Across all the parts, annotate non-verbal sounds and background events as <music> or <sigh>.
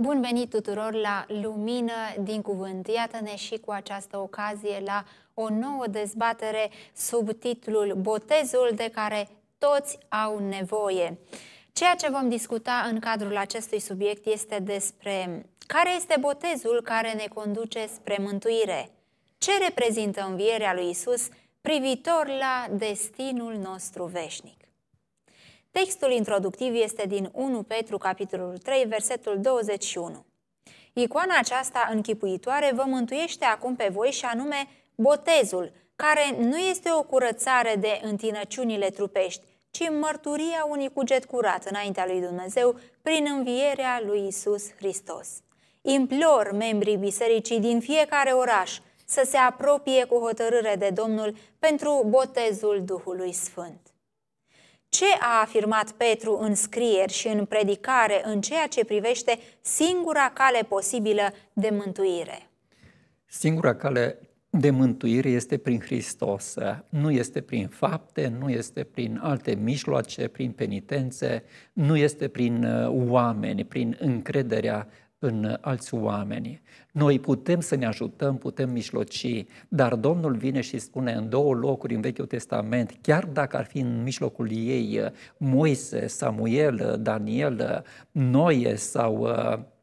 Bun venit tuturor la Lumină din Cuvânt. Iată-ne și cu această ocazie la o nouă dezbatere sub titlul Botezul de care toți au nevoie. Ceea ce vom discuta în cadrul acestui subiect este despre care este botezul care ne conduce spre mântuire, ce reprezintă învierea lui Isus privitor la destinul nostru veșnic. Textul introductiv este din 1 Petru, capitolul 3, versetul 21. Icoana aceasta închipuitoare vă mântuiește acum pe voi și anume botezul, care nu este o curățare de întinăciunile trupești, ci mărturia unui cuget curat înaintea lui Dumnezeu prin învierea lui Isus Hristos. Implor membrii bisericii din fiecare oraș să se apropie cu hotărâre de Domnul pentru botezul Duhului Sfânt ce a afirmat Petru în scrieri și în predicare în ceea ce privește singura cale posibilă de mântuire? Singura cale de mântuire este prin Hristos, nu este prin fapte, nu este prin alte mijloace, prin penitențe, nu este prin uh, oameni, prin încrederea în uh, alți oameni. Noi putem să ne ajutăm, putem mijloci, dar Domnul vine și spune în două locuri în Vechiul Testament, chiar dacă ar fi în mijlocul ei uh, Moise, Samuel, uh, Daniel, Noie sau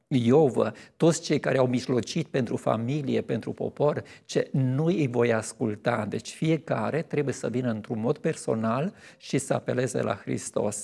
Iovă, toți cei care au mijlocit pentru familie, pentru popor, ce nu îi voi asculta. Deci fiecare trebuie să vină într-un mod personal și să apeleze la Hristos.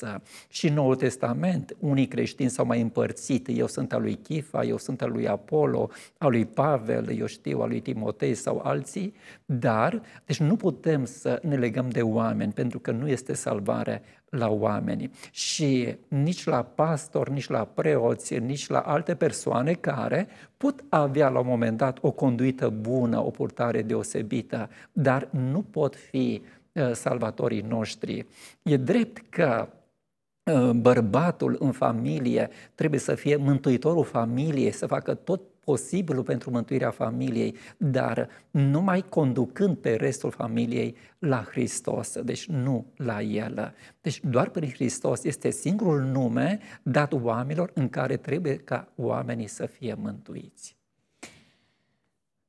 Și în Noul Testament, unii creștini s-au mai împărțit. Eu sunt al lui Chifa, eu sunt al lui Apollo, al lui Pavel, eu știu, al lui Timotei sau alții, dar deci nu putem să ne legăm de oameni, pentru că nu este salvare la oameni și nici la pastor, nici la preoți, nici la alte persoane care pot avea la un moment dat o conduită bună, o purtare deosebită, dar nu pot fi uh, salvatorii noștri. E drept că uh, bărbatul în familie trebuie să fie mântuitorul familiei, să facă tot posibilul pentru mântuirea familiei, dar numai conducând pe restul familiei la Hristos, deci nu la El. Deci doar prin Hristos este singurul nume dat oamenilor în care trebuie ca oamenii să fie mântuiți.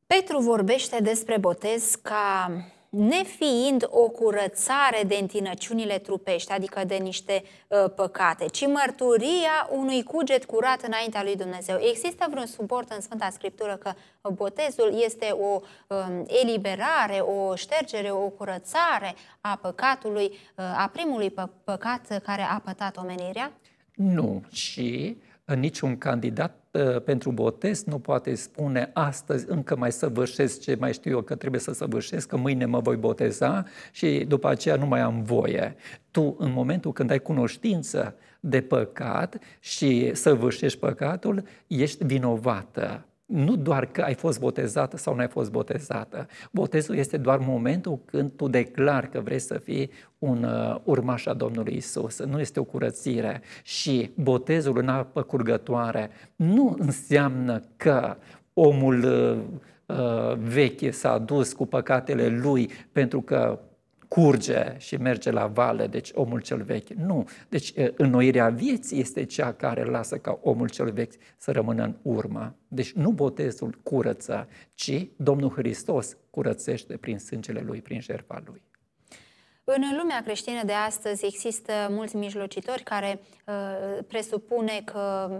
Petru vorbește despre botez ca nefiind o curățare de întinăciunile trupești, adică de niște uh, păcate, ci mărturia unui cuget curat înaintea lui Dumnezeu. Există vreun suport în Sfânta Scriptură că botezul este o um, eliberare, o ștergere, o curățare a păcatului, uh, a primului pă păcat care a pătat omenirea? Nu, și în niciun candidat Ă, pentru botez, nu poate spune astăzi încă mai săvârșesc ce mai știu eu că trebuie să săvârșesc, că mâine mă voi boteza și după aceea nu mai am voie. Tu, în momentul când ai cunoștință de păcat și săvârșești păcatul, ești vinovată nu doar că ai fost botezată sau nu ai fost botezată. Botezul este doar momentul când tu declari că vrei să fii un uh, urmaș a Domnului Isus. Nu este o curățire. Și botezul în apă curgătoare nu înseamnă că omul uh, uh vechi s-a dus cu păcatele lui pentru că curge și merge la vale, deci omul cel vechi. Nu, deci înnoirea vieții este cea care lasă ca omul cel vechi să rămână în urmă. Deci nu botezul curăță, ci Domnul Hristos curățește prin sângele Lui, prin jertfa Lui. În lumea creștină de astăzi există mulți mijlocitori care uh, presupune că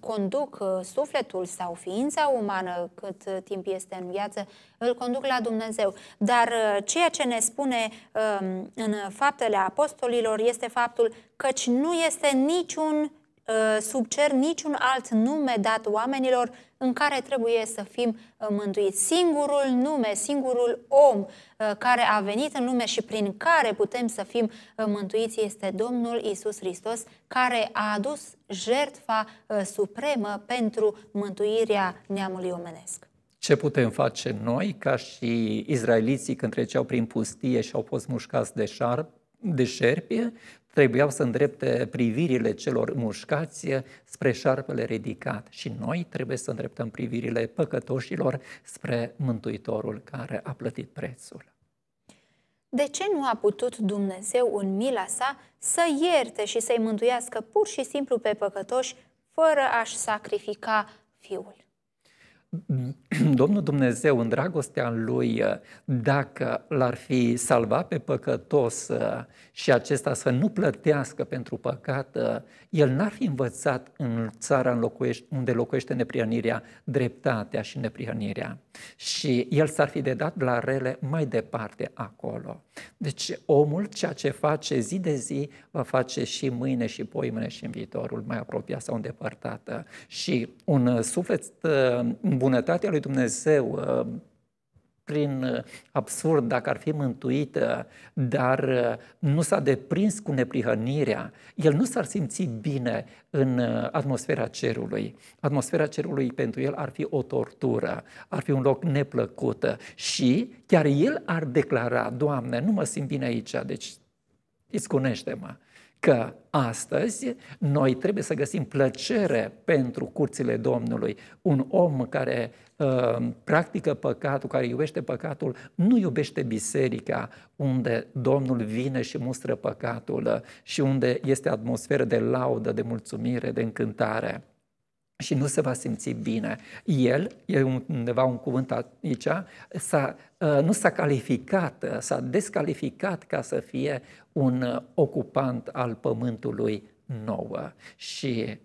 conduc uh, sufletul sau ființa umană cât uh, timp este în viață, îl conduc la Dumnezeu. Dar uh, ceea ce ne spune uh, în faptele apostolilor este faptul căci nu este niciun Uh, sub cer niciun alt nume dat oamenilor în care trebuie să fim uh, mântuiți. Singurul nume, singurul om uh, care a venit în lume și prin care putem să fim mântuiți este Domnul Isus Hristos, care a adus jertfa supremă pentru mântuirea neamului omenesc. Ce putem face noi, ca și izraeliții când treceau prin pustie și au fost mușcați de, șar, de șerpie, trebuiau să îndrepte privirile celor mușcați spre șarpele ridicat și noi trebuie să îndreptăm privirile păcătoșilor spre Mântuitorul care a plătit prețul. De ce nu a putut Dumnezeu în mila sa să ierte și să-i mântuiască pur și simplu pe păcătoși fără a-și sacrifica fiul? <clears throat> Domnul Dumnezeu, în dragostea lui, dacă l-ar fi salvat pe păcătos uh, și acesta să nu plătească pentru păcat, uh, el n-ar fi învățat în țara unde locuiește neprihănirea, dreptatea și neprihănirea. Și el s-ar fi dedat la rele mai departe acolo. Deci omul ceea ce face zi de zi va face și mâine și poimâine și în viitorul mai apropiat sau îndepărtată. Și un uh, suflet bunătatea lui Dumnezeu, uh, prin uh, absurd, dacă ar fi mântuită, uh, dar nu s-a deprins cu neprihănirea, el nu s-ar simți bine în atmosfera cerului. Atmosfera cerului pentru el ar fi o tortură, ar fi un loc neplăcut și chiar el ar declara, Doamne, nu mă simt bine aici, deci iscunește-mă că astăzi noi trebuie să găsim plăcere pentru curțile Domnului. Un om care uh, practică păcatul, care iubește păcatul, nu iubește biserica unde Domnul vine și mustră păcatul uh, și unde este atmosferă de laudă, de mulțumire, de încântare și nu se va simți bine. El, e undeva un cuvânt aici, s-a, uh, nu s-a calificat, uh, s-a descalificat ca să fie un uh, ocupant al pământului nouă. Și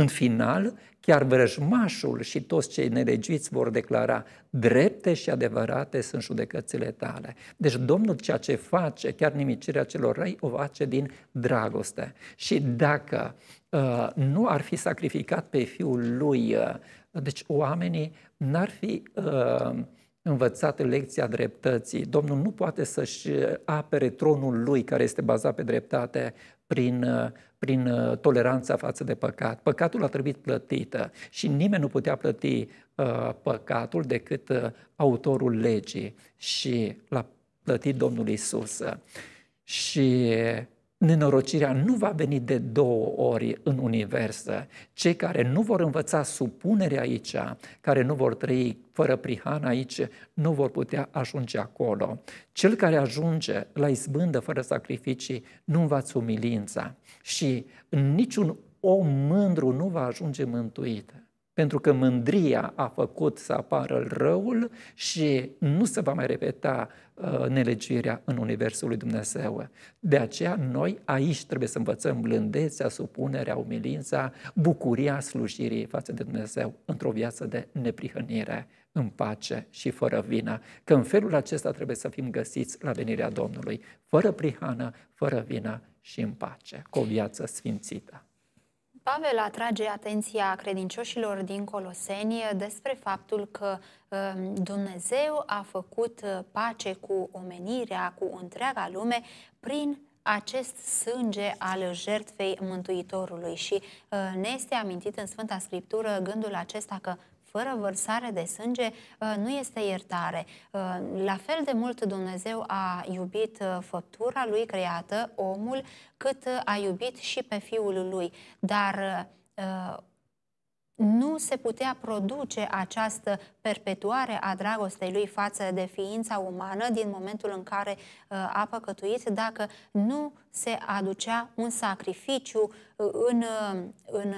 în final, chiar vrăjmașul și toți cei nelegiți vor declara drepte și adevărate sunt judecățile tale. Deci Domnul ceea ce face, chiar nimicirea celor răi, o face din dragoste. Și dacă uh, nu ar fi sacrificat pe fiul lui, uh, deci oamenii n-ar fi uh, învățat lecția dreptății. Domnul nu poate să-și apere tronul lui care este bazat pe dreptate prin, uh, prin uh, toleranța față de păcat. Păcatul a trebuit plătită uh, și nimeni nu putea plăti uh, păcatul decât uh, autorul legii și l-a plătit Domnul Isus. Și Nenorocirea nu va veni de două ori în univers. Cei care nu vor învăța supunerea aici, care nu vor trăi fără prihan aici, nu vor putea ajunge acolo. Cel care ajunge la izbândă fără sacrificii nu învață umilința și niciun om mândru nu va ajunge mântuită pentru că mândria a făcut să apară răul și nu se va mai repeta nelegirea uh, nelegiuirea în Universul lui Dumnezeu. De aceea noi aici trebuie să învățăm blândețea, supunerea, umilința, bucuria slujirii față de Dumnezeu într-o viață de neprihănire, în pace și fără vină. Că în felul acesta trebuie să fim găsiți la venirea Domnului, fără prihană, fără vină și în pace, cu o viață sfințită. Pavel atrage atenția credincioșilor din Coloseni despre faptul că um, Dumnezeu a făcut uh, pace cu omenirea, cu întreaga lume, prin acest sânge al jertfei Mântuitorului și uh, ne este amintit în Sfânta Scriptură gândul acesta că fără vărsare de sânge uh, nu este iertare. Uh, la fel de mult Dumnezeu a iubit uh, făptura lui creată, omul, cât a iubit și pe fiul lui. Dar nu se putea produce această perpetuare a dragostei lui față de ființa umană din momentul în care a păcătuit dacă nu se aducea un sacrificiu în, în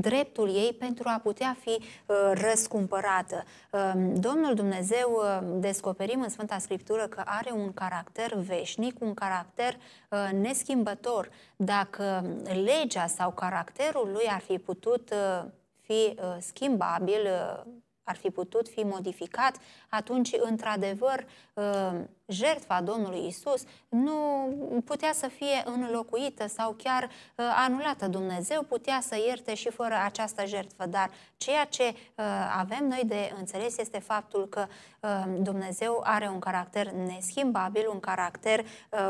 dreptul ei pentru a putea fi uh, răscumpărată. Um, Domnul Dumnezeu uh, descoperim în Sfânta Scriptură că are un caracter veșnic, un caracter uh, neschimbător. Dacă legea sau caracterul lui ar fi putut fi schimbabil, ar fi putut fi modificat, atunci, într-adevăr, ă, jertfa Domnului Isus nu putea să fie înlocuită sau chiar ă, anulată. Dumnezeu putea să ierte și fără această jertfă, dar ceea ce ă, avem noi de înțeles este faptul că Dumnezeu are un caracter neschimbabil, un caracter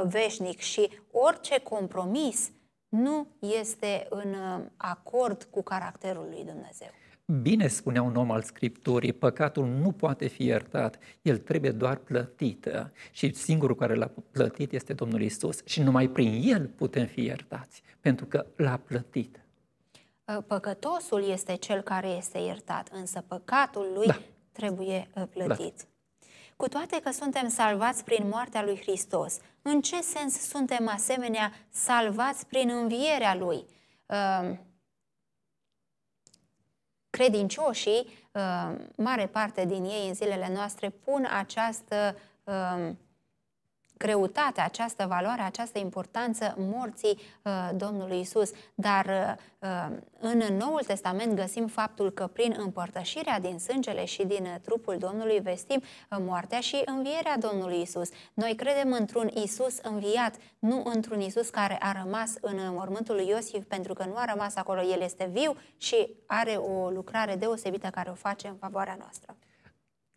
veșnic și orice compromis nu este în acord cu caracterul lui Dumnezeu. Bine spunea un om al Scripturii, păcatul nu poate fi iertat, el trebuie doar plătit Și singurul care l-a plătit este Domnul Isus. Și numai prin el putem fi iertați, pentru că l-a plătit. Ă, păcătosul este cel care este iertat, însă păcatul lui da. trebuie ă, plătit. Da. Cu toate că suntem salvați prin moartea lui Hristos, în ce sens suntem asemenea salvați prin învierea lui? Ă, credincioșii, uh, mare parte din ei în zilele noastre pun această uh, greutatea, această valoare, această importanță morții uh, Domnului Isus. Dar uh, uh, în Noul Testament găsim faptul că prin împărtășirea din sângele și din uh, trupul Domnului vestim uh, moartea și învierea Domnului Isus. Noi credem într-un Isus înviat, nu într-un Isus care a rămas în uh, mormântul lui Iosif pentru că nu a rămas acolo, el este viu și are o lucrare deosebită care o face în favoarea noastră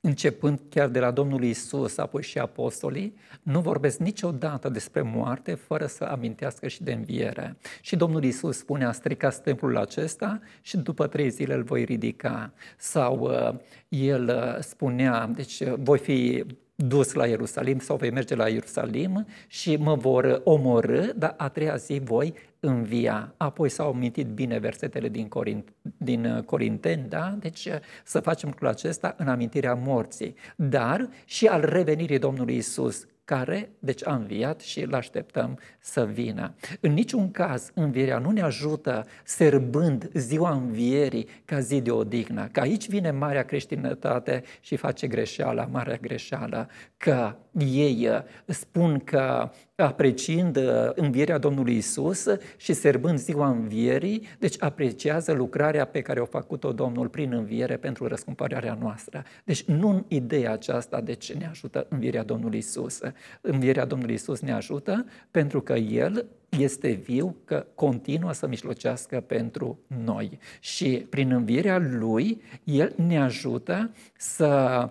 începând chiar de la Domnul Isus, apoi și apostolii, nu vorbesc niciodată despre moarte fără să amintească și de înviere. Și Domnul Isus spune, a stricat templul acesta și după trei zile îl voi ridica. Sau uh, el uh, spunea, deci uh, voi fi dus la Ierusalim sau vei merge la Ierusalim și mă vor omorâ, dar a treia zi voi învia. Apoi s-au amintit bine versetele din, Corint, din uh, Corinteni, da? Deci uh, să facem lucrul acesta în amintirea morții, dar și al revenirii Domnului Isus care, deci, a înviat și îl așteptăm să vină. În niciun caz, învierea nu ne ajută serbând ziua învierii ca zi de odihnă, că aici vine marea creștinătate și face greșeala, marea greșeală, că ei uh, spun că apreciind uh, învierea Domnului Isus și serbând ziua învierii, deci apreciază lucrarea pe care o făcut-o Domnul prin înviere pentru răscumpărarea noastră. Deci nu în ideea aceasta de ce ne ajută învierea Domnului Isus. Învierea Domnului Isus ne ajută pentru că El este viu, că continuă să mișlocească pentru noi. Și prin învierea Lui, El ne ajută să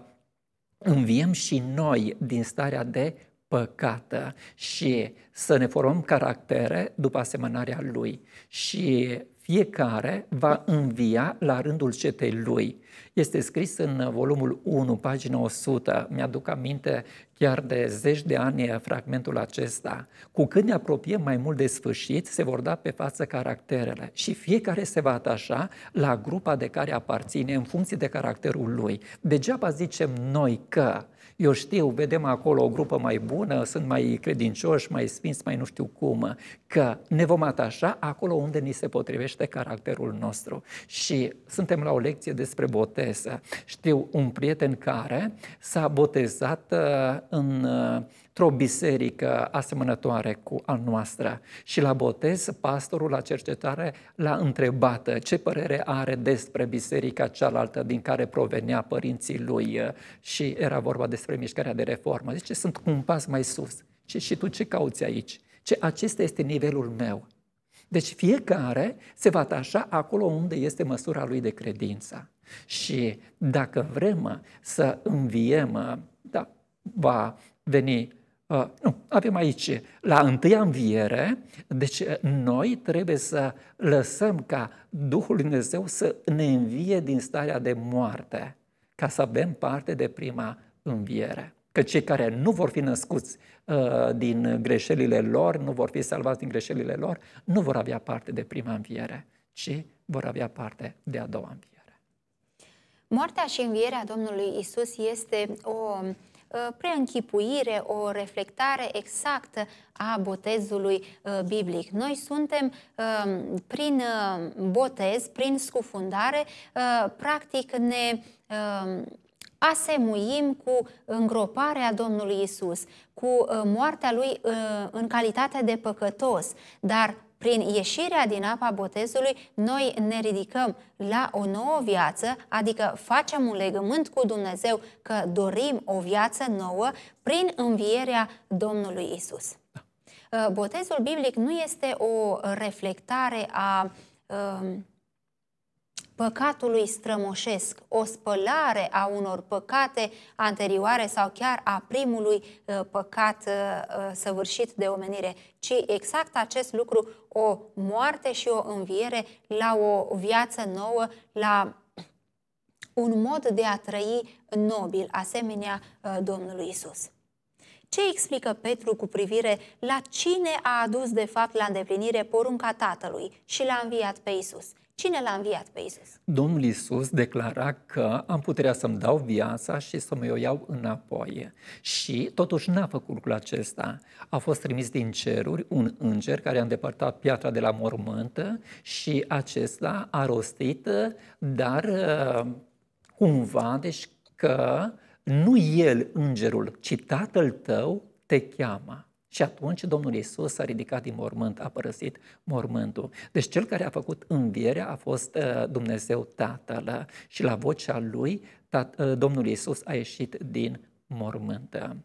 înviem și noi din starea de păcată și să ne formăm caractere după asemănarea Lui. Și fiecare va învia la rândul cetei Lui. Este scris în volumul 1, pagina 100. Mi-aduc aminte chiar de zeci de ani fragmentul acesta. Cu cât ne apropiem mai mult de sfârșit, se vor da pe față caracterele și fiecare se va atașa la grupa de care aparține în funcție de caracterul lui. Degeaba zicem noi că eu știu, vedem acolo o grupă mai bună, sunt mai credincioși, mai sfinți, mai nu știu cum, că ne vom atașa acolo unde ni se potrivește caracterul nostru. Și suntem la o lecție despre botez. Știu un prieten care s-a botezat uh, în uh, într-o biserică asemănătoare cu a noastră și la botez pastorul la cercetare l-a întrebat ce părere are despre biserica cealaltă din care provenea părinții lui și era vorba despre mișcarea de reformă. Zice, sunt cu un pas mai sus. Ce și tu ce cauți aici? Ce acesta este nivelul meu. Deci fiecare se va atașa acolo unde este măsura lui de credință. Și dacă vrem să înviem, da, va veni Uh, nu, avem aici, la întâia înviere, deci uh, noi trebuie să lăsăm ca Duhul Dumnezeu să ne învie din starea de moarte, ca să avem parte de prima înviere. Că cei care nu vor fi născuți uh, din greșelile lor, nu vor fi salvați din greșelile lor, nu vor avea parte de prima înviere, ci vor avea parte de a doua înviere. Moartea și învierea Domnului Isus este o Uh, preînchipuire, o reflectare exactă a botezului uh, biblic. Noi suntem um, prin uh, botez, prin scufundare, practic ne um, asemuim cu îngroparea Domnului Isus, cu moartea lui în calitate de păcătos, dar prin ieșirea din apa botezului, noi ne ridicăm la o nouă viață, adică facem un legământ cu Dumnezeu că dorim o viață nouă prin învierea Domnului Isus. Da. Uh, botezul biblic nu este o reflectare a um, păcatului strămoșesc, o spălare a unor păcate anterioare sau chiar a primului uh, păcat uh, uh, săvârșit de omenire, ci exact acest lucru, o moarte și o înviere la o viață nouă, la un mod de a trăi nobil, asemenea Domnului Isus. Ce explică Petru cu privire la cine a adus de fapt la îndeplinire porunca Tatălui și l-a înviat pe Isus? Cine l-a înviat pe Isus? Domnul Isus declara că am puterea să-mi dau viața și să mă o iau înapoi. Și totuși n-a făcut lucrul acesta. A fost trimis din ceruri un înger care a îndepărtat piatra de la mormântă și acesta a rostit, dar uh, cumva, deci că nu el, îngerul, ci tatăl tău te cheamă. Și atunci Domnul Isus s-a ridicat din mormânt, a părăsit mormântul. Deci cel care a făcut învierea a fost uh, Dumnezeu Tatăl și la vocea lui uh, Domnul Isus a ieșit din mormânt.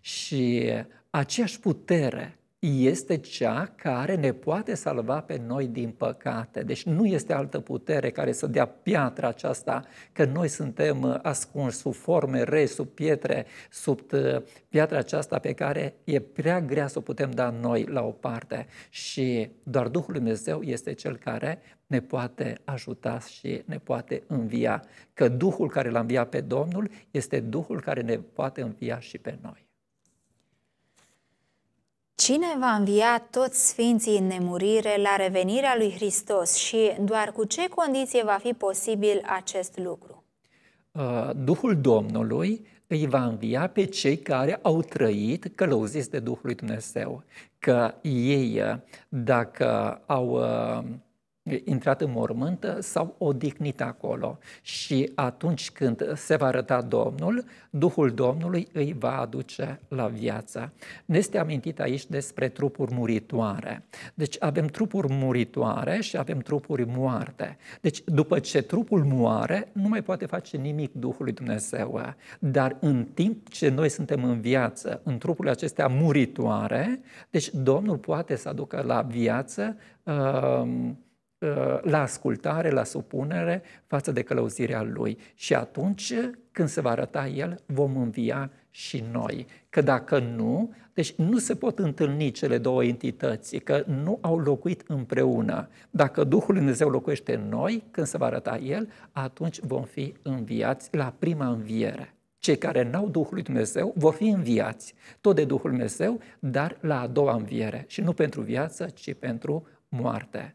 Și aceeași putere este cea care ne poate salva pe noi din păcate. Deci nu este altă putere care să dea piatra aceasta că noi suntem uh, ascunși sub forme re, sub pietre, sub uh, piatra aceasta pe care e prea grea să o putem da noi la o parte. Și doar Duhul Dumnezeu este cel care ne poate ajuta și ne poate învia. Că Duhul care l-a înviat pe Domnul este Duhul care ne poate învia și pe noi. Cine va învia toți sfinții în nemurire la revenirea lui Hristos și doar cu ce condiție va fi posibil acest lucru? Uh, Duhul Domnului îi va învia pe cei care au trăit călăuziți de Duhul lui Dumnezeu. Că ei, uh, dacă au uh, intrat în mormânt sau odihnit acolo. Și atunci când se va arăta Domnul, Duhul Domnului îi va aduce la viață. Ne este amintit aici despre trupuri muritoare. Deci avem trupuri muritoare și avem trupuri moarte. Deci după ce trupul moare, nu mai poate face nimic Duhului Dumnezeu. Dar în timp ce noi suntem în viață, în trupurile acestea muritoare, deci Domnul poate să aducă la viață uh, Uh, la ascultare, la supunere față de călăuzirea Lui. Și atunci, când se va arăta El, vom învia și noi. Că dacă nu, deci nu se pot întâlni cele două entități, că nu au locuit împreună. Dacă Duhul Lui Dumnezeu locuiește în noi, când se va arăta El, atunci vom fi înviați la prima înviere. Cei care n-au Duhul lui Dumnezeu vor fi înviați, tot de Duhul Dumnezeu, dar la a doua înviere. Și nu pentru viață, ci pentru moarte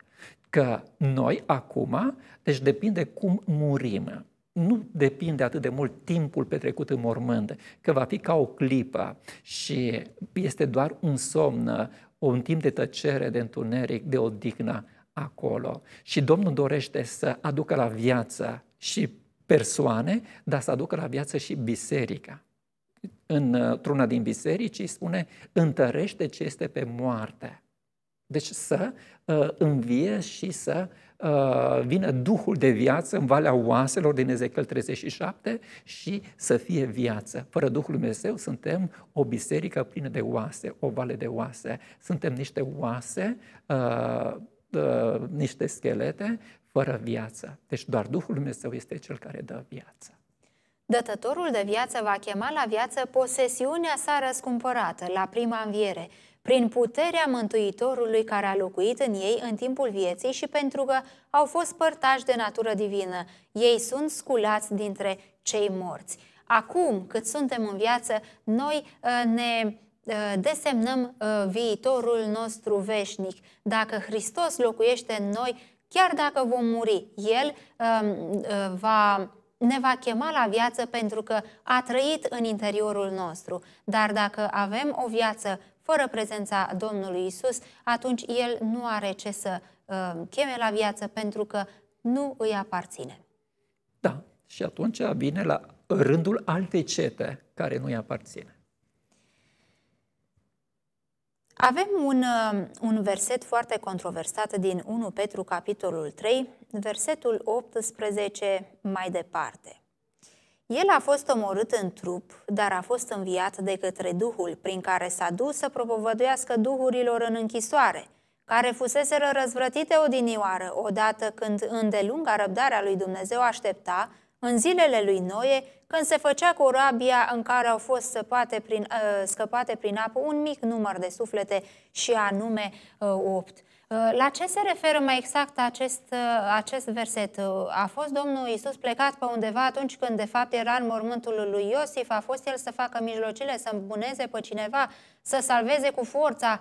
că noi acum, deci depinde cum murim. Nu depinde atât de mult timpul petrecut în mormânt, că va fi ca o clipă și este doar un somn, un timp de tăcere, de întuneric, de odihnă acolo. Și Domnul dorește să aducă la viață și persoane, dar să aducă la viață și biserica. Într-una din biserici îi spune, întărește ce este pe moarte. Deci să uh, învie și să uh, vină Duhul de viață în Valea Oaselor din Ezechiel 37 și să fie viață. Fără Duhul Dumnezeu suntem o biserică plină de oase, o vale de oase. Suntem niște oase, uh, uh, niște schelete fără viață. Deci doar Duhul Dumnezeu este Cel care dă viață. Dătătorul de viață va chema la viață posesiunea sa răscumpărată, la prima înviere, prin puterea Mântuitorului care a locuit în ei în timpul vieții și pentru că au fost părtași de natură divină. Ei sunt sculați dintre cei morți. Acum, cât suntem în viață, noi uh, ne uh, desemnăm uh, viitorul nostru veșnic. Dacă Hristos locuiește în noi, chiar dacă vom muri, El um, va ne va chema la viață pentru că a trăit în interiorul nostru. Dar dacă avem o viață fără prezența Domnului Isus, atunci el nu are ce să uh, cheme la viață pentru că nu îi aparține. Da, și atunci vine la rândul altei cete care nu îi aparține. Avem un, uh, un verset foarte controversat din 1 Petru, capitolul 3, versetul 18, mai departe. El a fost omorât în trup, dar a fost înviat de către Duhul, prin care s-a dus să propovăduiască duhurilor în închisoare, care fuseseră răzvrătite odinioară, odată când îndelunga răbdarea lui Dumnezeu aștepta, în zilele lui Noe, când se făcea corabia în care au fost săpate prin, uh, scăpate prin apă un mic număr de suflete și anume uh, opt. Uh, la ce se referă mai exact acest, uh, acest verset? Uh, a fost Domnul Isus plecat pe undeva atunci când de fapt era în mormântul lui Iosif? A fost el să facă mijlocile, să îmbuneze pe cineva, să salveze cu forța?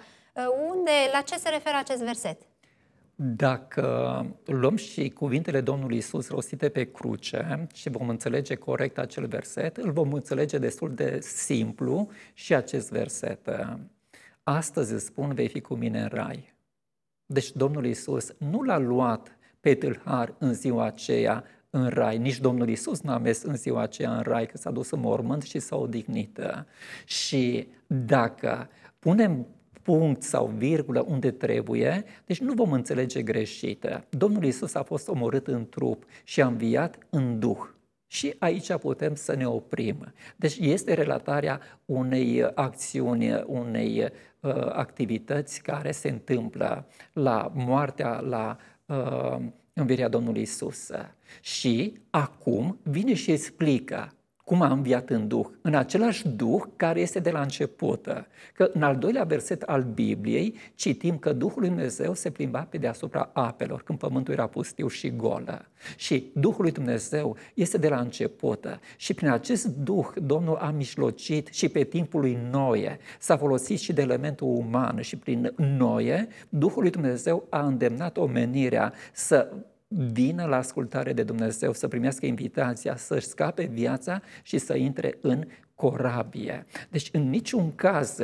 Unde, la ce se referă acest verset? Dacă luăm și cuvintele Domnului Isus rostite pe cruce și vom înțelege corect acel verset, îl vom înțelege destul de simplu și acest verset. Astăzi îți spun, vei fi cu mine în rai. Deci Domnul Isus nu l-a luat pe tâlhar în ziua aceea în rai. Nici Domnul Isus n-a mers în ziua aceea în rai, că s-a dus în mormânt și s-a odihnit. Și dacă punem punct sau virgulă unde trebuie, deci nu vom înțelege greșită. Domnul Isus a fost omorât în trup și a înviat în duh. Și aici putem să ne oprim. Deci este relatarea unei uh, acțiuni, uh, unei uh, activități care se întâmplă la moartea, la uh, învierea Domnului Isus. Și acum vine și explică cum a înviat în Duh, în același Duh care este de la început. Că în al doilea verset al Bibliei citim că Duhul lui Dumnezeu se plimba pe deasupra apelor, când pământul era pustiu și gol. Și Duhul lui Dumnezeu este de la început și prin acest Duh Domnul a mijlocit și pe timpul lui Noe, s-a folosit și de elementul uman și prin Noe, Duhul lui Dumnezeu a îndemnat omenirea să vină la ascultare de Dumnezeu, să primească invitația, să-și scape viața și să intre în corabie. Deci în niciun caz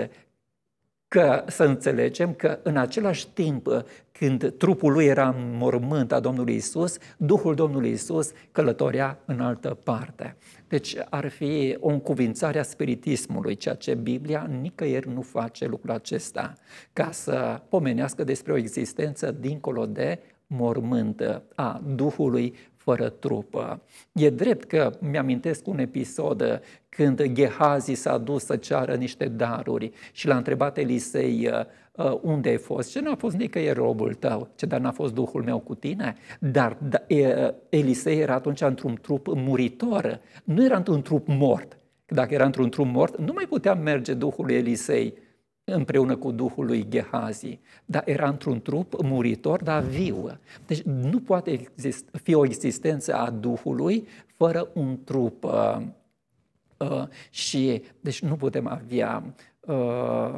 că să înțelegem că în același timp când trupul lui era în mormânt a Domnului Isus, Duhul Domnului Isus călătorea în altă parte. Deci ar fi o încuvințare a spiritismului, ceea ce Biblia nicăieri nu face lucrul acesta, ca să pomenească despre o existență dincolo de mormântă a Duhului fără trupă. E drept că mi-amintesc un episod când Gehazi s-a dus să ceară niște daruri și l-a întrebat Elisei ă, ă, unde ai fost. Ce n-a fost nicăieri robul tău, ce dar n-a fost Duhul meu cu tine. Dar da, Elisei era atunci într-un trup muritor, nu era într-un trup mort. Dacă era într-un trup mort, nu mai putea merge Duhul Elisei împreună cu Duhul lui Gehazi, dar era într-un trup muritor, dar viu. Deci nu poate exist, fi o existență a Duhului fără un trup uh, uh, și deci nu putem avea uh,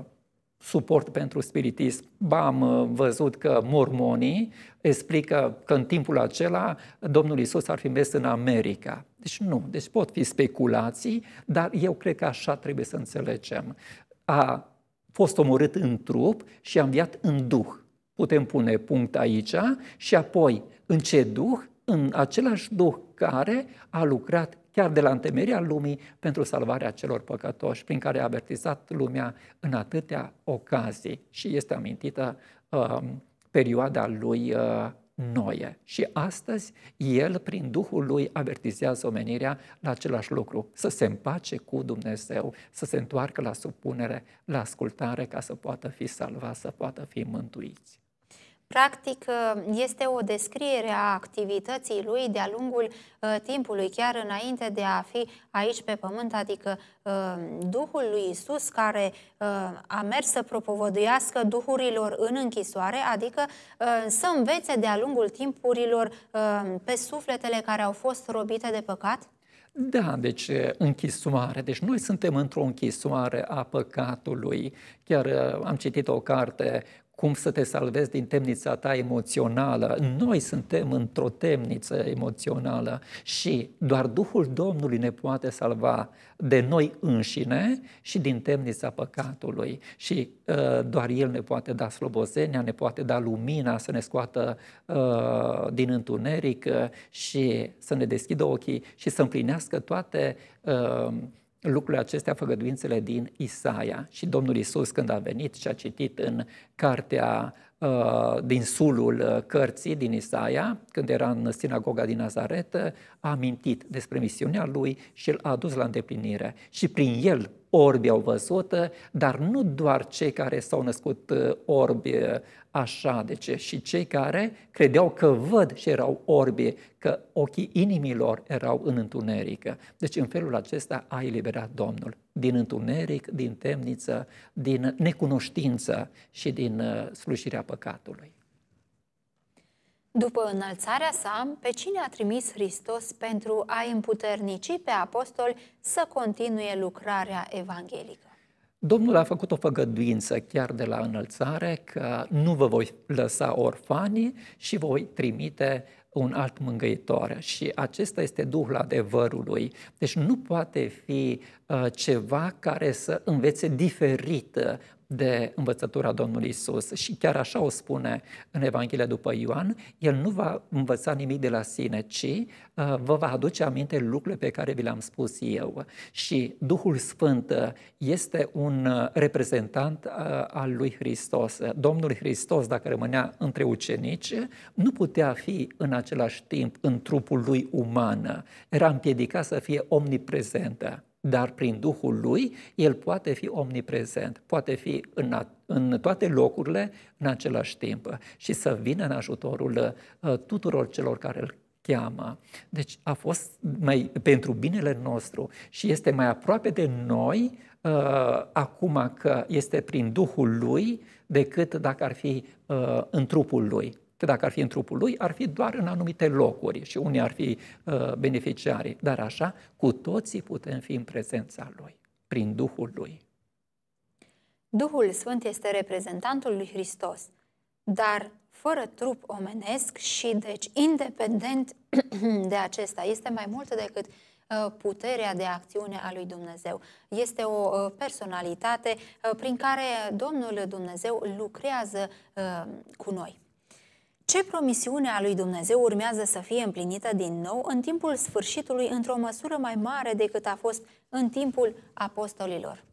suport pentru spiritism. Ba, am uh, văzut că mormonii explică că în timpul acela Domnul Isus ar fi mers în America. Deci nu, deci pot fi speculații, dar eu cred că așa trebuie să înțelegem. A fost omorât în trup și a înviat în duh. Putem pune punct aici și apoi în ce duh? În același duh care a lucrat chiar de la întemeria lumii pentru salvarea celor păcătoși, prin care a avertizat lumea în atâtea ocazii și este amintită uh, perioada lui uh, noie. Și astăzi el, prin Duhul lui, avertizează omenirea la același lucru, să se împace cu Dumnezeu, să se întoarcă la supunere, la ascultare, ca să poată fi salvați, să poată fi mântuiți. Practic, ă, este o descriere a activității lui de-a lungul ă, timpului, chiar înainte de a fi aici pe pământ, adică ă, Duhul lui Isus care a mers să propovăduiască duhurilor în închisoare, adică să învețe de-a lungul timpurilor pe sufletele care au fost robite de păcat? Da, deci închisoare. Deci noi suntem într-o închisoare a păcatului. Chiar am citit o carte cum să te salvezi din temnița ta emoțională. Noi suntem într-o temniță emoțională și doar Duhul Domnului ne poate salva de noi înșine și din temnița păcatului. Și uh, doar El ne poate da slobozenia, ne poate da lumina să ne scoată uh, din întuneric și să ne deschidă ochii și să împlinească toate uh, lucrurile acestea, făgăduințele din Isaia. Și Domnul Isus, când a venit și a citit în cartea uh, din sulul uh, cărții din Isaia, când era în sinagoga din Nazaret, uh, a amintit despre misiunea lui și l-a adus la îndeplinire. Și prin el orbi au văzut, ă, dar nu doar cei care s-au născut ă, orbi ă, așa, deci și cei care credeau că văd și erau orbi, că ochii inimilor erau în întuneric. Deci în felul acesta a eliberat Domnul din întuneric, din temniță, din necunoștință și din slujirea păcatului. După înălțarea sa, pe cine a trimis Hristos pentru a împuternici pe apostoli să continue lucrarea evanghelică? Domnul a făcut o făgăduință chiar de la înălțare că nu vă voi lăsa orfanii și voi trimite un alt mângâitor și acesta este Duhul adevărului. Deci nu poate fi uh, ceva care să învețe diferit uh, de învățătura Domnului Isus și chiar așa o spune în Evanghelia după Ioan, el nu va învăța nimic de la sine, ci uh, vă va aduce aminte lucrurile pe care vi le-am spus eu. Și Duhul Sfânt uh, este un uh, reprezentant al lui Hristos. Domnul Hristos, dacă rămânea între ucenici, nu putea fi în același timp în trupul lui uman. Era împiedicat să fie omniprezentă dar prin Duhul lui el poate fi omniprezent, poate fi în, a, în toate locurile în același timp și să vină în ajutorul uh, tuturor celor care îl cheamă. Deci a fost mai pentru binele nostru și este mai aproape de noi uh, acum că este prin Duhul lui decât dacă ar fi uh, în trupul lui că dacă ar fi în trupul lui, ar fi doar în anumite locuri și unii ar fi uh, beneficiari, dar așa cu toții putem fi în prezența lui, prin Duhul lui. Duhul Sfânt este reprezentantul lui Hristos, dar fără trup omenesc și deci independent <clears throat> de acesta, este mai mult decât uh, puterea de acțiune a lui Dumnezeu. Este o uh, personalitate uh, prin care Domnul Dumnezeu lucrează cu noi. Ce promisiune a lui Dumnezeu urmează să fie împlinită din nou în timpul sfârșitului într-o măsură mai mare decât a fost în timpul apostolilor?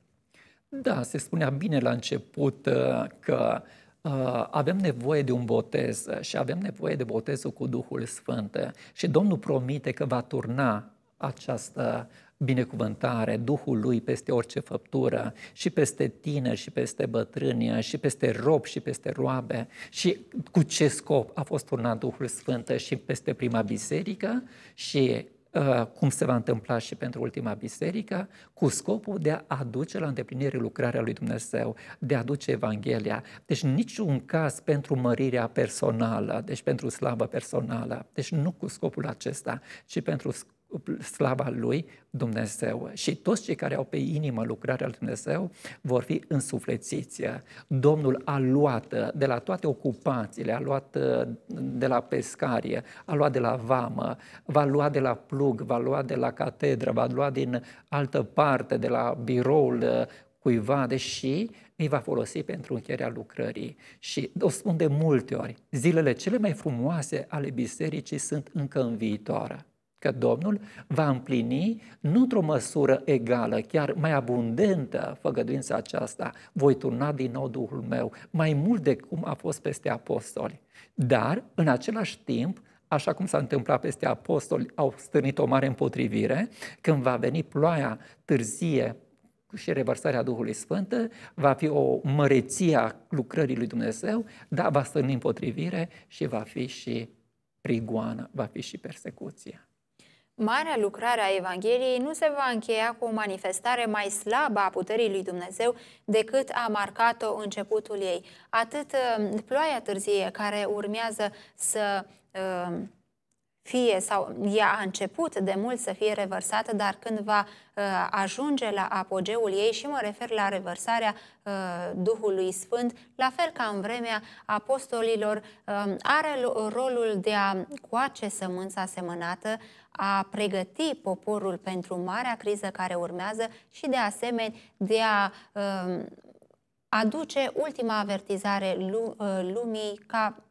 Da, se spunea bine la început uh, că uh, avem nevoie de un botez și avem nevoie de botezul cu Duhul Sfânt. Și Domnul promite că va turna această binecuvântare, Duhul Lui peste orice făptură și peste tine, și peste bătrânia, și peste rob și peste roabe și cu ce scop a fost turnat Duhul Sfânt și peste prima biserică și uh, cum se va întâmpla și pentru ultima biserică, cu scopul de a aduce la îndeplinire lucrarea lui Dumnezeu, de a aduce Evanghelia. Deci niciun caz pentru mărirea personală, deci pentru slavă personală, deci nu cu scopul acesta, ci pentru slava lui Dumnezeu și toți cei care au pe inimă lucrarea lui Dumnezeu vor fi însuflețiți. Domnul a luat de la toate ocupațiile, a luat uh, de la pescarie, a luat de la vamă, va lua de la plug, va lua de la catedră, va lua din altă parte, de la biroul uh, cuiva, deși îi va folosi pentru încheierea lucrării. Și o spun de multe ori, zilele cele mai frumoase ale bisericii sunt încă în viitoare că Domnul va împlini, nu într-o măsură egală, chiar mai abundentă făgăduința aceasta, voi turna din nou Duhul meu, mai mult de cum a fost peste apostoli. Dar, în același timp, așa cum s-a întâmplat peste apostoli, au stârnit o mare împotrivire, când va veni ploaia târzie și revărsarea Duhului Sfânt, va fi o măreție a lucrării lui Dumnezeu, dar va stârni împotrivire și va fi și prigoană, va fi și persecuție. Marea lucrare a Evangheliei nu se va încheia cu o manifestare mai slabă a puterii lui Dumnezeu decât a marcat-o începutul ei. Atât um, ploaia târzie care urmează să uh, fie sau ea a început de mult să fie revărsată, dar când va uh, ajunge la apogeul ei și mă refer la revărsarea uh, Duhului Sfânt, la fel ca în vremea apostolilor, um, are rolul de a coace sămânța semănată, a pregăti poporul pentru marea criză care urmează și de asemenea de a um, aduce ultima avertizare uh, lumii ca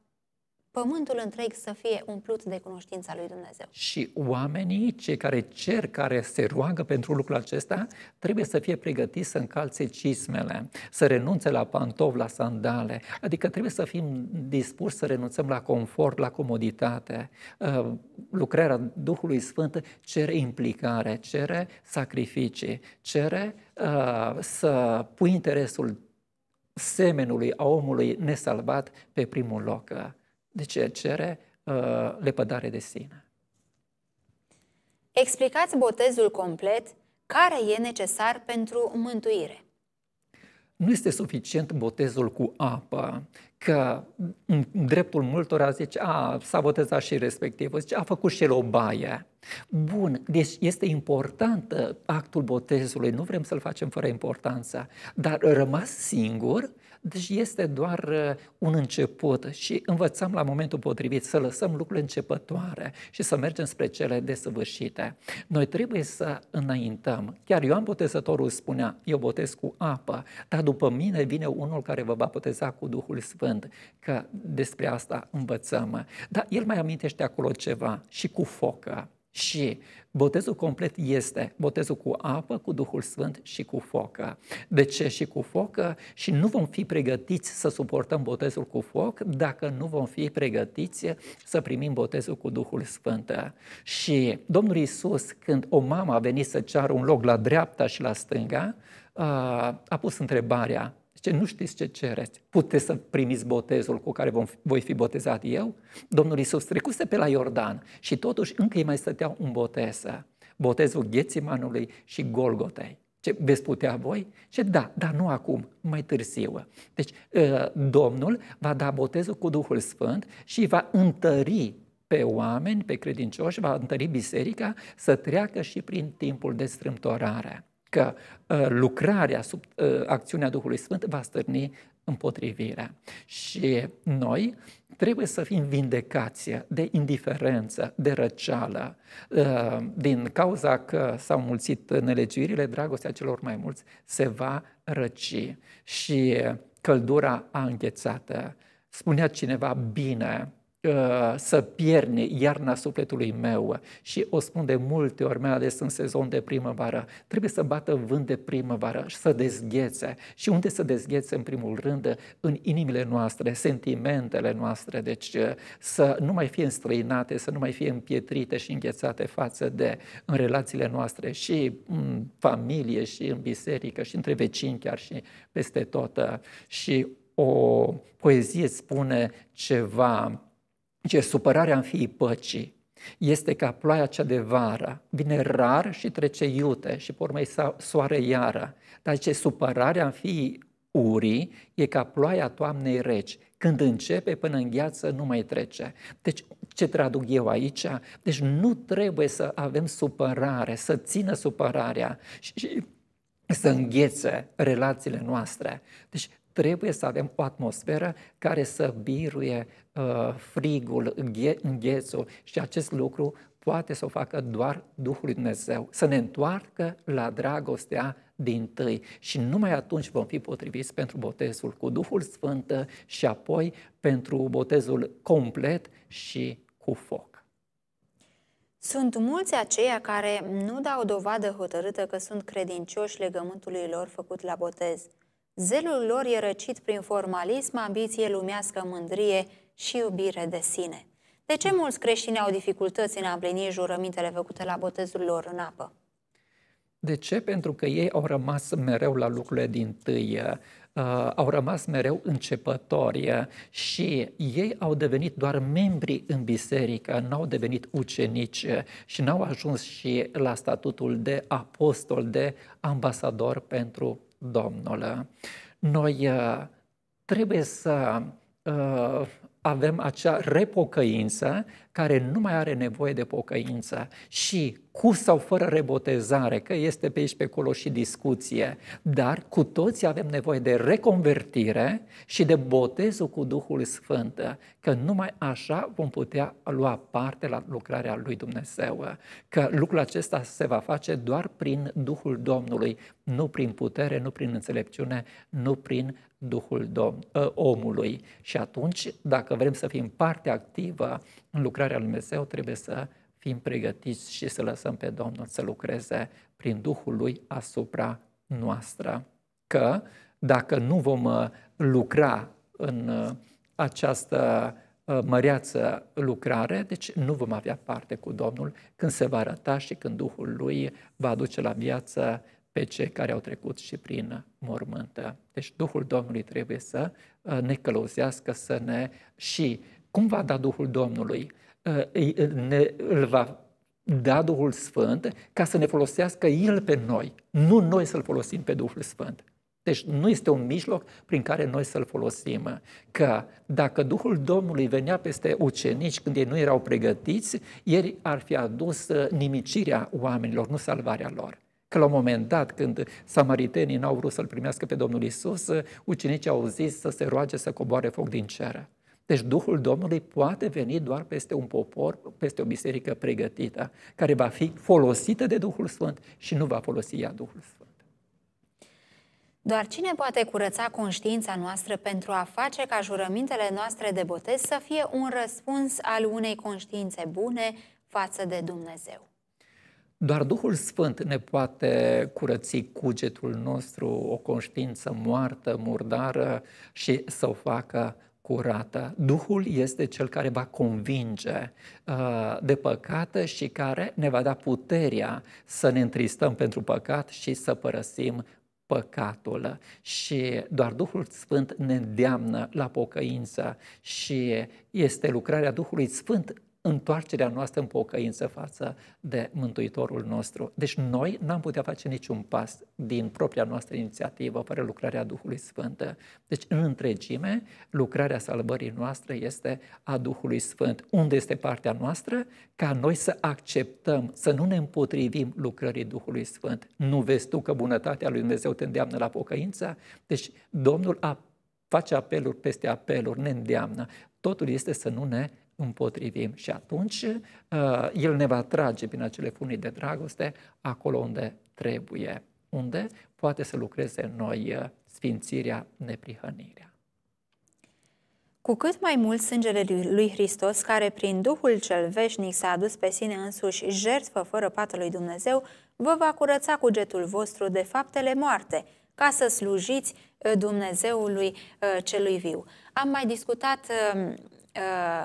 pământul întreg să fie umplut de cunoștința lui Dumnezeu. Și oamenii, cei care cer, care se roagă pentru lucrul acesta, trebuie să fie pregătiți să încalțe cismele, să renunțe la pantofi, la sandale, adică trebuie să fim dispuși să renunțăm la confort, la comoditate. Uh, lucrarea Duhului Sfânt cere implicare, cere sacrificii, cere uh, să pui interesul semenului a omului nesalvat pe primul loc de ce cere uh, lepădare de sine. Explicați botezul complet care e necesar pentru mântuire. Nu este suficient botezul cu apă, că în dreptul multora zice, a, s-a botezat și respectivul, zice, a făcut și el o baie. Bun, deci este important uh, actul botezului, nu vrem să-l facem fără importanță, dar rămas singur deci este doar uh, un început și învățăm la momentul potrivit să lăsăm lucrurile începătoare și să mergem spre cele desăvârșite. Noi trebuie să înaintăm. Chiar Ioan Botezătorul spunea, eu botez cu apă, dar după mine vine unul care vă va boteza cu Duhul Sfânt, că despre asta învățăm. Dar el mai amintește acolo ceva și cu focă. Și Botezul complet este botezul cu apă, cu Duhul Sfânt și cu foc. De ce și cu foc? Și nu vom fi pregătiți să suportăm botezul cu foc dacă nu vom fi pregătiți să primim botezul cu Duhul Sfânt. Și Domnul Isus, când o mamă a venit să ceară un loc la dreapta și la stânga, a pus întrebarea, ce nu știți ce cereți, puteți să primiți botezul cu care vom, voi fi botezat eu? Domnul Iisus trecuse pe la Iordan și totuși încă îi mai stăteau un botez, botezul Ghețimanului și Golgotei. Ce veți putea voi? Ce da, dar nu acum, mai târziu. Deci ă, Domnul va da botezul cu Duhul Sfânt și va întări pe oameni, pe credincioși, va întări biserica să treacă și prin timpul de strâmtorare că uh, lucrarea sub uh, acțiunea Duhului Sfânt va stârni împotrivirea. Și noi trebuie să fim vindecați de indiferență, de răceală. Uh, din cauza că s-au mulțit nelegiuirile, dragostea celor mai mulți se va răci și căldura a înghețată. Spunea cineva bine, Uh, să pierne iarna sufletului meu și o spun de multe ori, mai ales în sezon de primăvară, trebuie să bată vânt de primăvară și să dezghețe. Și unde să dezghețe, în primul rând, în inimile noastre, sentimentele noastre, deci uh, să nu mai fie înstrăinate, să nu mai fie împietrite și înghețate față de în relațiile noastre și în familie și în biserică și între vecini chiar și peste tot. Și o poezie spune ceva ce supărarea în fiii păcii este ca ploaia cea de vară, vine rar și trece iute și pe urmă e soare iară. Dar ce supărarea în fiii urii e ca ploaia toamnei reci, când începe până în gheață nu mai trece. Deci ce traduc eu aici? Deci nu trebuie să avem supărare, să țină supărarea și, și să înghețe relațiile noastre. Deci trebuie să avem o atmosferă care să biruie uh, frigul, înghe- înghețul și acest lucru poate să o facă doar Duhul lui Dumnezeu, să ne întoarcă la dragostea din tâi și numai atunci vom fi potriviți pentru botezul cu Duhul Sfânt și apoi pentru botezul complet și cu foc. Sunt mulți aceia care nu dau dovadă hotărâtă că sunt credincioși legământului lor făcut la botez – Zelul lor e răcit prin formalism, ambiție lumească, mândrie și iubire de sine. De ce mulți creștini au dificultăți în a împlini jurămintele făcute la botezul lor în apă? De ce? Pentru că ei au rămas mereu la lucrurile din tâi, uh, uh au rămas mereu începători uh, și ei au devenit doar membri în biserică, n-au devenit ucenici uh, și n-au ajuns și la statutul de apostol, de ambasador pentru Domnul. Noi uh, trebuie să uh, avem acea repocăință care nu mai are nevoie de pocăință și cu sau fără rebotezare, că este pe aici pe acolo și discuție, dar cu toții avem nevoie de reconvertire și de botezul cu Duhul Sfânt, că numai așa vom putea lua parte la lucrarea lui Dumnezeu, că lucrul acesta se va face doar prin Duhul Domnului, nu prin putere, nu prin înțelepciune, nu prin Duhul Domn, ă, omului. Și atunci, dacă vrem să fim parte activă în lucrarea lucrarea lui Dumnezeu trebuie să fim pregătiți și să lăsăm pe Domnul să lucreze prin Duhul Lui asupra noastră. Că dacă nu vom uh, lucra în uh, această uh, măreață lucrare, deci nu vom avea parte cu Domnul când se va arăta și când Duhul Lui va aduce la viață pe cei care au trecut și prin mormântă. Deci Duhul Domnului trebuie să ne călăuzească, să ne și cum va da Duhul Domnului? Ă, ne, îl va da Duhul Sfânt ca să ne folosească El pe noi, nu noi să-L folosim pe Duhul Sfânt. Deci nu este un mijloc prin care noi să-l folosim. Că dacă Duhul Domnului venea peste ucenici când ei nu erau pregătiți, ei ar fi adus ă, nimicirea oamenilor, nu salvarea lor. Că la un moment dat, când samaritenii n-au vrut să-L primească pe Domnul Isus, ucenicii au zis să se roage să coboare foc din ceră. Deci Duhul Domnului poate veni doar peste un popor, peste o biserică pregătită, care va fi folosită de Duhul Sfânt și nu va folosi ea Duhul Sfânt. Doar cine poate curăța conștiința noastră pentru a face ca jurămintele noastre de botez să fie un răspuns al unei conștiințe bune față de Dumnezeu? Doar Duhul Sfânt ne poate curăți cugetul nostru, o conștiință moartă, murdară și să o facă curată. Duhul este cel care va convinge uh, de păcată și care ne va da puterea să ne întristăm pentru păcat și să părăsim păcatul și doar Duhul Sfânt ne îndeamnă la pocăință și este lucrarea Duhului Sfânt întoarcerea noastră în pocăință față de Mântuitorul nostru. Deci noi n-am putea face niciun pas din propria noastră inițiativă fără lucrarea Duhului Sfânt. Deci, în întregime, lucrarea salvării noastre este a Duhului Sfânt. Unde este partea noastră? Ca noi să acceptăm, să nu ne împotrivim lucrării Duhului Sfânt. Nu vezi tu că bunătatea lui Dumnezeu te îndeamnă la pocăință? Deci, Domnul a face apeluri peste apeluri, ne îndeamnă. Totul este să nu ne împotrivim și atunci uh, El ne va trage prin acele funii de dragoste acolo unde trebuie, unde poate să lucreze în noi uh, sfințirea, neprihănirea. Cu cât mai mult sângele lui Hristos, care prin Duhul cel veșnic s-a adus pe sine însuși jertfă fără pată lui Dumnezeu, vă va curăța cugetul vostru de faptele moarte, ca să slujiți uh, Dumnezeului uh, celui viu. Am mai discutat um, Uh,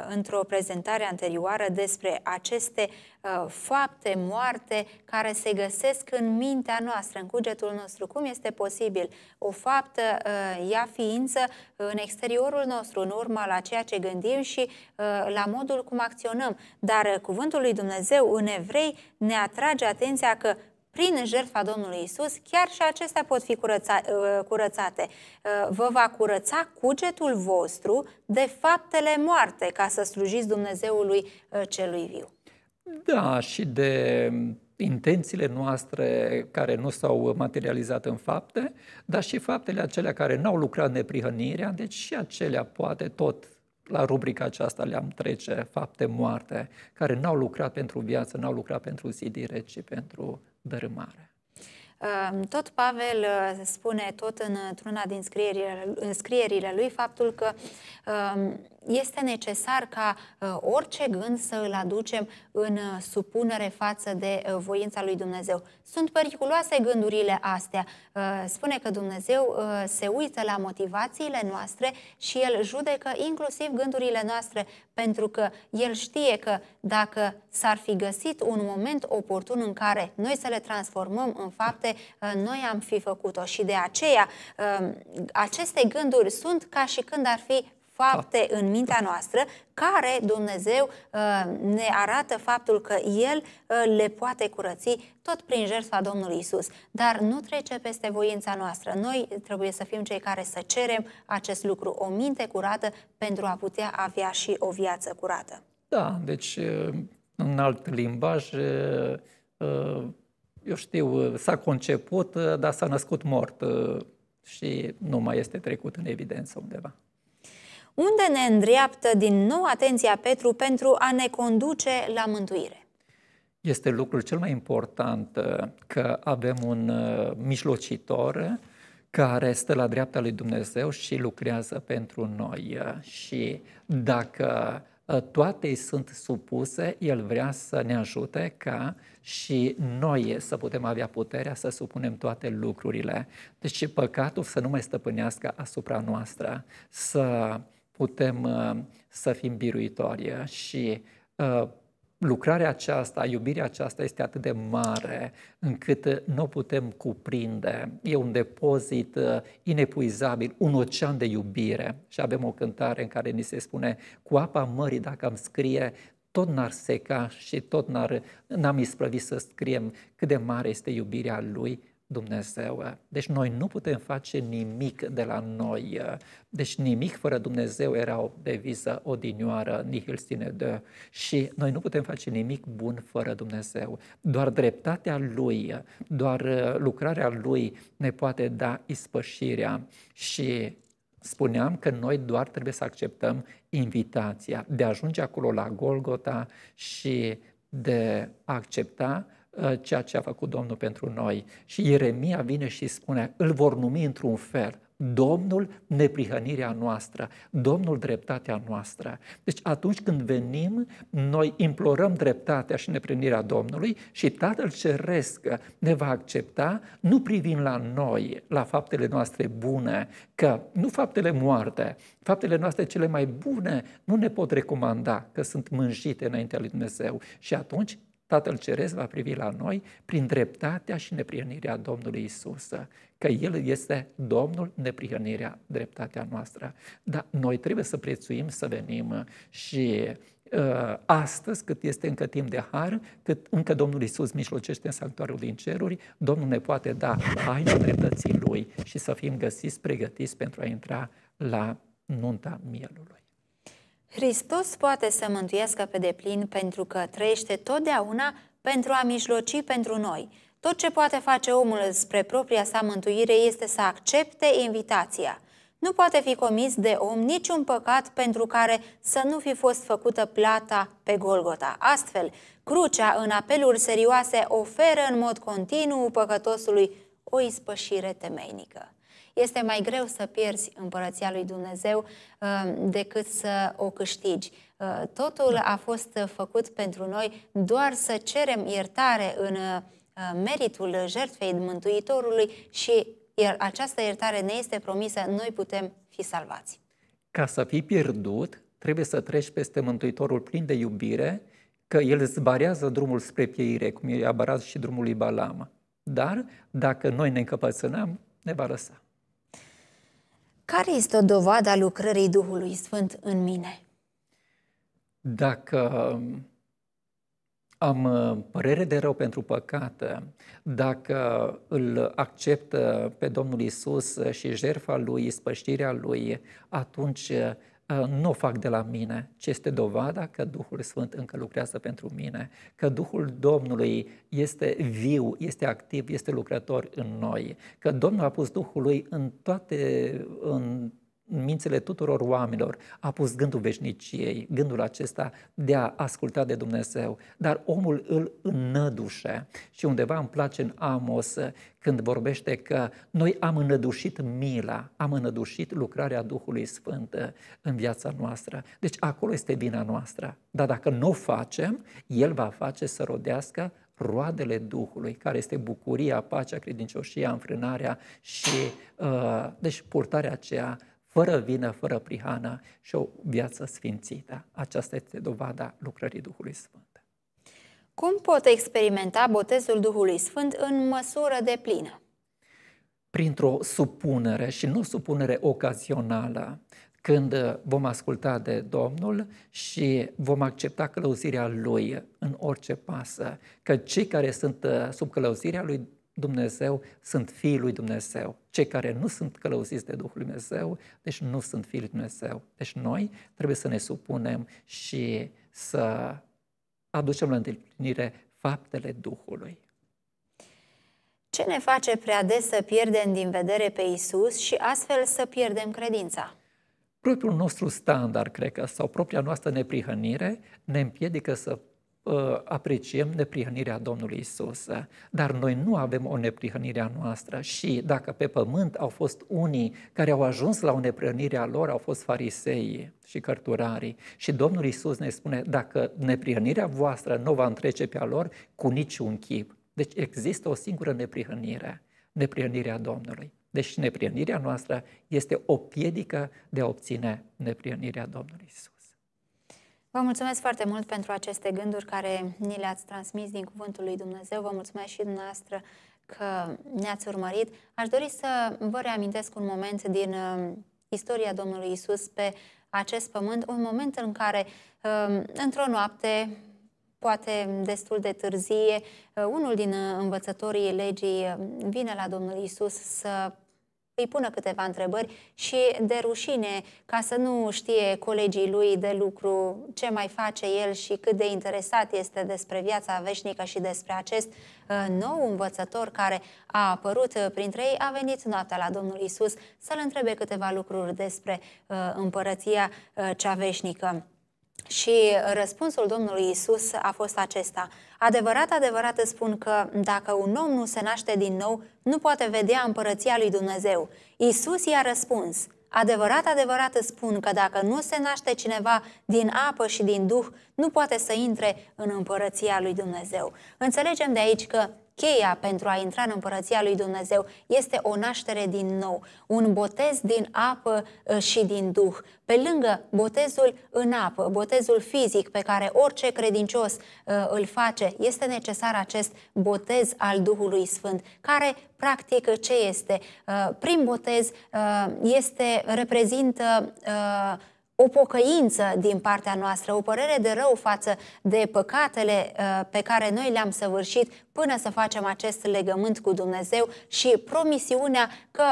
într-o prezentare anterioară despre aceste uh, fapte moarte care se găsesc în mintea noastră, în cugetul nostru. Cum este posibil o faptă, uh, ea ființă, în exteriorul nostru, în urma la ceea ce gândim și la modul cum acționăm. Dar cuvântul lui Dumnezeu în evrei ne atrage atenția că prin jertfa Domnului Isus, chiar și acestea pot fi curăța, uh, curățate. Uh, vă va curăța cugetul vostru de faptele moarte, ca să slujiți Dumnezeului uh, celui viu. Da, și de intențiile noastre care nu s-au materializat în fapte, dar și faptele acelea care n-au lucrat neprihănirea, deci și acelea poate tot la rubrica aceasta le-am trece fapte moarte, care n-au lucrat pentru viață, n-au lucrat pentru zidire, ci pentru dărâmare. Ehm, tot Pavel uh, spune tot într-una din scrierile, în scrierile lui faptul că ehm, este necesar ca uh, orice gând să îl aducem în uh, supunere față de voința lui Dumnezeu. Sunt periculoase gândurile astea. Ehm, spune că Dumnezeu se uită la motivațiile noastre și El judecă inclusiv gândurile noastre pentru că el știe că dacă s-ar fi găsit un moment oportun în care noi să le transformăm în fapte, ă, noi am fi făcut-o și de aceea ă, aceste gânduri sunt ca și când ar fi fapte da. în mintea da. noastră care Dumnezeu uh, ne arată faptul că El uh, le poate curăți tot prin jertfa Domnului Isus. Dar nu trece peste voința noastră. Noi trebuie să fim cei care să cerem acest lucru, o minte curată pentru a putea avea și o viață curată. Da, deci uh, în alt limbaj, eu știu, s-a conceput, dar s-a născut mort și nu mai este trecut în evidență undeva unde ne îndreaptă din nou atenția Petru pentru a ne conduce la mântuire? Este lucrul cel mai important uh, că avem un uh, mijlocitor uh, care stă la dreapta lui Dumnezeu și lucrează pentru noi. Și dacă toate sunt supuse, El vrea să ne ajute ca și noi să putem avea puterea să supunem toate lucrurile. Deci păcatul să nu mai stăpânească asupra noastră, să putem uh, să fim biruitori și uh, lucrarea aceasta, iubirea aceasta este atât de mare încât uh, nu o putem cuprinde. E un depozit inepuizabil, un ocean de iubire. Și avem o cântare în care ni se spune cu apa mării, dacă am scrie, tot n-ar seca și tot n-ar, n-am isprăvit să scriem cât de mare este iubirea lui Dumnezeu. Deci noi nu putem face nimic de la noi. Deci nimic fără Dumnezeu era o deviză odinioară, nihil sine de. Și noi nu putem face nimic bun fără Dumnezeu. Doar dreptatea Lui, doar uh, lucrarea Lui ne poate da ispășirea. Și spuneam că noi doar trebuie să acceptăm invitația de a ajunge acolo la Golgota și de a accepta Ă, ceea ce a făcut Domnul pentru noi. Și Ieremia vine și spune, îl vor numi într-un fel, Domnul neprihănirea noastră, Domnul dreptatea noastră. Deci atunci când venim, noi implorăm dreptatea și neprihănirea Domnului și Tatăl Ceresc ne va accepta, nu privind la noi, la faptele noastre bune, că nu faptele moarte, faptele noastre cele mai bune nu ne pot recomanda că sunt mânjite înaintea lui Dumnezeu. Și atunci Tatăl Ceresc va privi la noi prin dreptatea și neprihănirea Domnului Isus, că El este Domnul, neprihănirea, dreptatea noastră. Dar noi trebuie să prețuim, să venim și uh, astăzi, cât este încă timp de har, cât încă Domnul Isus mijlocește în sanctuarul din ceruri, Domnul ne poate da haina dreptății Lui și să fim găsiți, pregătiți pentru a intra la nunta mielului. Hristos poate să mântuiască pe deplin pentru că trăiește totdeauna pentru a mijloci pentru noi. Tot ce poate face omul spre propria sa mântuire este să accepte invitația. Nu poate fi comis de om niciun păcat pentru care să nu fi fost făcută plata pe Golgota. Astfel, crucea în apeluri serioase oferă în mod continuu păcătosului o ispășire temeinică. Este mai greu să pierzi împărăția lui Dumnezeu uh, decât să o câștigi. Uh, totul a fost făcut pentru noi doar să cerem iertare în uh, meritul jertfei Mântuitorului și această iertare ne este promisă, noi putem fi salvați. Ca să fii pierdut, trebuie să treci peste Mântuitorul plin de iubire, că el zbarează drumul spre pieire, cum i-a și drumul lui Balam. Dar dacă noi ne încăpățânăm, ne va lăsa. Care este o dovadă a lucrării Duhului Sfânt în mine? Dacă um, am uh, părere de rău pentru păcat, dacă îl accept uh, pe Domnul Isus uh, și jertfa lui, spăștirea lui, atunci Ă, nu o fac de la mine, ci este dovada că Duhul Sfânt încă lucrează pentru mine, că Duhul Domnului este viu, este activ, este lucrător în noi, că Domnul a pus Duhul lui în toate, în în mințile tuturor oamenilor a pus gândul veșniciei, gândul acesta de a asculta de Dumnezeu, dar omul îl înnădușe și undeva îmi place în Amos când vorbește că noi am înădușit mila, am înădușit lucrarea Duhului Sfânt în viața noastră. Deci acolo este vina noastră. Dar dacă nu o facem, El va face să rodească roadele Duhului, care este bucuria, pacea, credincioșia, înfrânarea și, uh, deci, purtarea aceea fără vină, fără prihană și o viață sfințită. Aceasta este dovada lucrării Duhului Sfânt. Cum pot experimenta botezul Duhului Sfânt în măsură de plină? Printr-o supunere și nu supunere ocazională, când vom asculta de Domnul și vom accepta călăuzirea Lui în orice pasă, că cei care sunt uh, sub călăuzirea Lui Dumnezeu sunt fiii lui Dumnezeu. Cei care nu sunt călăuziți de Duhul lui Dumnezeu, deci nu sunt fiii lui Dumnezeu. Deci noi trebuie să ne supunem și să aducem la îndeplinire faptele Duhului. Ce ne face prea des să pierdem din vedere pe Isus și astfel să pierdem credința? Propriul nostru standard, cred că, sau propria noastră neprihănire ne împiedică să Ă, apreciem neprihănirea Domnului Isus, dar noi nu avem o neprihănire a noastră și dacă pe pământ au fost unii care au ajuns la o neprihănire a lor, au fost farisei și cărturarii și Domnul Isus ne spune dacă neprihănirea voastră nu va întrece pe a lor cu niciun chip. Deci există o singură neprihănire, neprihănirea Domnului. Deci neprihănirea noastră este o piedică de a obține neprihănirea Domnului Isus. Vă mulțumesc foarte mult pentru aceste gânduri care ni le-ați transmis din Cuvântul lui Dumnezeu. Vă mulțumesc și dumneavoastră că ne-ați urmărit. Aș dori să vă reamintesc un moment din uh, istoria Domnului Isus pe acest pământ, un moment în care, uh, într-o noapte, poate destul de târzie, uh, unul din învățătorii legii vine la Domnul Isus să îi pună câteva întrebări și de rușine, ca să nu știe colegii lui de lucru ce mai face el și cât de interesat este despre viața veșnică și despre acest uh, nou învățător care a apărut uh, printre ei, a venit noaptea la Domnul Isus să-l întrebe câteva lucruri despre uh, împărăția cea veșnică. Și răspunsul Domnului Isus a fost acesta. Adevărat, adevărat îți spun că dacă un om nu se naște din nou, nu poate vedea împărăția lui Dumnezeu. Isus i-a răspuns. Adevărat, adevărat îți spun că dacă nu se naște cineva din apă și din duh, nu poate să intre în împărăția lui Dumnezeu. Înțelegem de aici că cheia pentru a intra în împărăția lui Dumnezeu este o naștere din nou, un botez din apă ă, și din Duh. Pe lângă botezul în apă, botezul fizic pe care orice credincios ă, îl face, este necesar acest botez al Duhului Sfânt, care practic ce este? Ă, prim botez este reprezintă o pocăință din partea noastră, o părere de rău față de păcatele uh, pe care noi le-am săvârșit până să facem acest legământ cu Dumnezeu și promisiunea că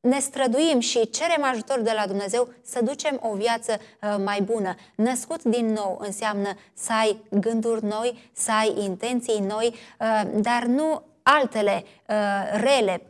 ne străduim și cerem ajutor de la Dumnezeu să ducem o viață uh, mai bună. Născut din nou înseamnă să ai gânduri noi, să ai intenții noi, uh, dar nu altele rele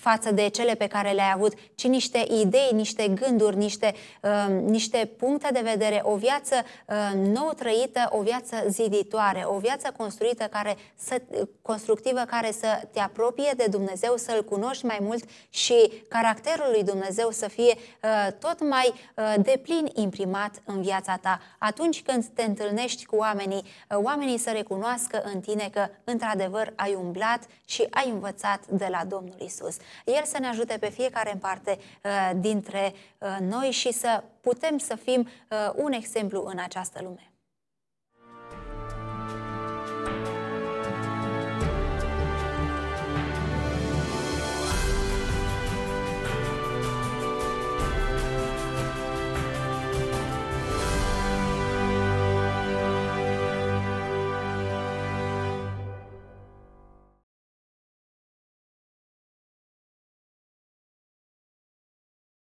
față de cele pe care le-ai avut, ci niște idei, niște gânduri, niște, uh, niște puncte de vedere, o viață uh, nou trăită, o viață ziditoare, o viață construită care să, constructivă care să te apropie de Dumnezeu, să-L cunoști mai mult și caracterul lui Dumnezeu să fie uh, tot mai uh, deplin imprimat în viața ta. Atunci când te întâlnești cu oamenii, uh, oamenii să recunoască în tine că într-adevăr ai umblat și ai învățat de la Domnul Isus. El să ne ajute pe fiecare în parte uh, dintre uh, noi și să putem să fim uh, un exemplu în această lume.